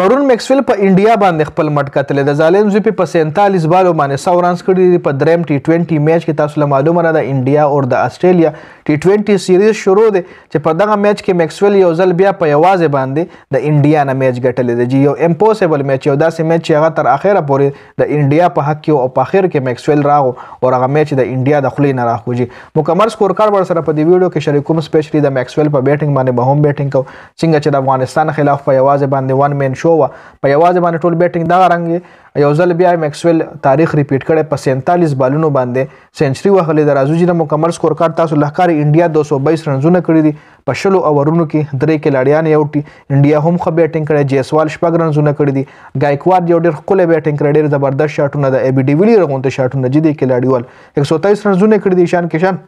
Barun میکسویل په انډیا باندې خپل مټ کتلې د ظالم زوی په 47 بالو باندې 100 رنز کړي دي په دریم ټي 20 میچ کې تاسو له معلومه را ده انډیا او د استرالیا ټي 20 سیریز شروع دي چې په دغه میچ کې میکسویل یو ځل بیا په یوازې باندې د انډیا نه میچ ګټلې دی یو امپوسیبل میچ یو داسې میچ چې هغه تر اخره پورې د انډیا په حق او په اخر کې میکسویل راغو او هغه میچ د انډیا د خلې نه راخوږي مکمل سکور کارت ورسره په دې ویډیو کې شریکوم سپیشلی د میکسویل په بیټینګ باندې به هم بیټینګ کو څنګه چې د افغانستان خلاف په یوازې باندې ون مین شو و په یوازې باندې ټول بیټینګ دغه رنګ یو ځل بیا میکسویل تاریخ ریپیټ کړی په 47 بالونو باندې سنچري وهلې د رازوجي د مکمل سکور کارت تاسو لهکاري انډیا 222 رنزونه کړی دي په شلو اورونو کې درې کلاډیان یو ټی انډیا هم خو بیټینګ کړی جیسوال شپږ رنزونه کړی دي گایکواد یو ډېر خپل بیټینګ کړی ډېر زبردست شاټونه د ای بي ډی ویلی رغونته شاټونه جدي کلاډیوال 123 رنزونه کړی دي شان کشان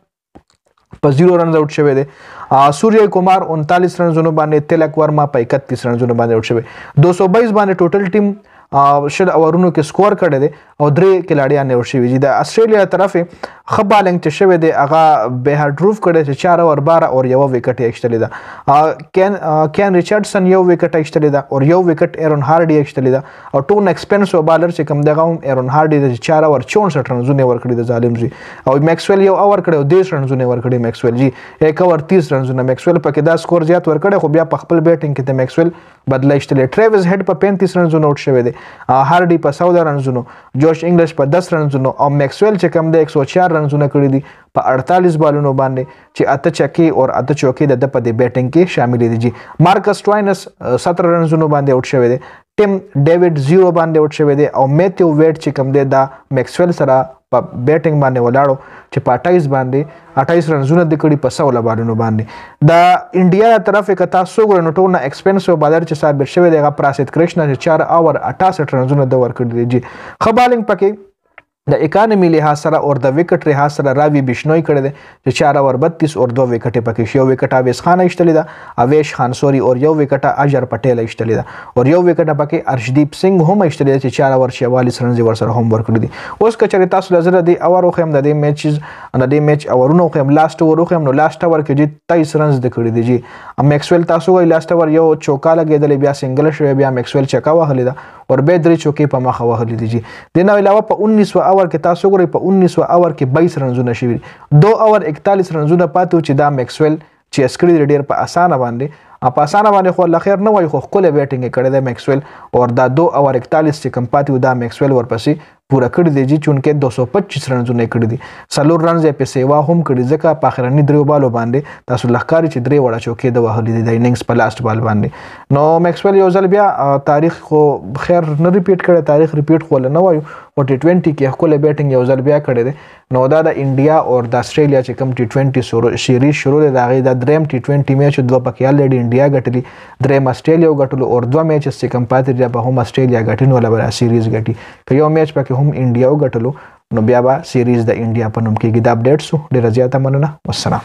په 0 رنز اوټ شوی دی سوریا کومار 39 رنزونو باندې تلک ورما په 31 رنزونو باندې اوټ شوی 222 باندې ټوټل ټیم شل اورونو کې سکور کړی دی او درې کلاډیان اوټ شوی دي د استرالیا طرفه خبالنګ چې شوی دی هغه به هډروف کړی چې 4 اور 12 اور یو وکټ یې اخیستلی ده کین کین ریچارډسن یو وکټ اخیستلی ده او یو وکټ ایرون هارډي اخیستلی ده او ټون ایکسپنسو بالر چې کوم دغه هم ایرون هارډي د 4 اور 64 رنزونه ورکړي د ظالم جی او میکسویل یو اور کړی او 10 رنزونه ورکړي میکسویل جی 1 اور 30 رنزونه میکسویل پکې دا سکور زیات ورکړي خو بیا په خپل بیټینګ کې د میکسویل بدلایشتلی ټریویس هډ په 35 رنزونه اوټ شوی دی هارډي په 14 رنزونو جوش انګلیش په 10 رنزونو او میکسویل چې کوم دی 104 رن رنزونه کړی دي په 48 بالونو باندې چې اته چکی او اته چوکي د په دې بیټینګ کې شامل دي جی مارکس ټواینس 17 رنزونو باندې اوټ شوی دی ټیم ډیوډ زیرو باندې اوټ شوی دی او میتیو ویټ چې کم دی دا میکسویل سره په بیټینګ باندې ولاړو چې په 28 باندې 28 رنزونه د کړي په 16 بالونو باندې دا انډیا طرف یې کتا سو ګر نټو نه ایکسپنسو بالر چې ثابت شوی دی غا پراسیت کرشنا چې 4 اور 68 رنزونه د ور کړی دی جی خبالنګ پکې د اکانومي لحاظ سره او د وکټ لحاظ سره راوی بشنوي کړی دی چې 4 اوور 32 او 2 وکټې پکې یو وکټ اویس خان ایشتلې ده اویش خان سوري او یو وکټ اجر پټیل ایشتلې ده او یو وکټ پکې ارشدیپ سنگ هم ایشتلې ده چې 4 اوور 46 رنز ور سره هم ورکړي دي اوس کچري تاسو لزر دي اور خو هم د دې میچ د دې میچ اورونو خو هم لاست اور خو هم نو لاست اور کې جی 23 رنز د کړی دي جی ام میکسویل تاسو وای لاست اور یو چوکا لګیدل بیا سنگل شوی بیا میکسویل چکا وهلی ده ور به درې چوکې په مخه وهلې دي د نو علاوه په 1900 اور کې تاسو ګورئ په 1900 اور کې 22 رنزونه شوي 2 اور 41 رنزونه پاتو چې دا میکسویل چې اسکری ډیر په اسانه باندې په اسانه باندې خو الله خیر نه وای خو خپل بیټینګ کړی د میکسویل او دا 2 اور 41 چې کم پاتو دا میکسویل ورپسې پوره کړی دی چې چونکه 225 رنزونه کړی دي سلور رنز یې په سیوا هم کړی ځکه په اخرنی دریو بالو باندې تاسو لخکاری چې درې وړه چوکې د وهلې دي د اننګز په لاست بال باندې نو میکسویل یو ځل بیا تاریخ خو خیر نه ریپیټ کړي تاریخ ریپیټ خو نه وایو او ټي 20 کې خپل بیټینګ یو ځل بیا کړی دی نو دا د انډیا او د استرالیا چې کم ټي 20 سیریز شروع دی دا غي د دریم ټي 20 میچ دوه پکې الډي انډیا ګټلی دریم استرالیا ګټلو او دوه میچ چې کم پاتې دی به هم استرالیا ګټین ولا بل سیریز ګټي که یو میچ پکې هم انډیا وګټلو نو بیا به سیریز د انډیا په نوم کېږي دا اپډیټ شو ډېره زیاته مننه والسلام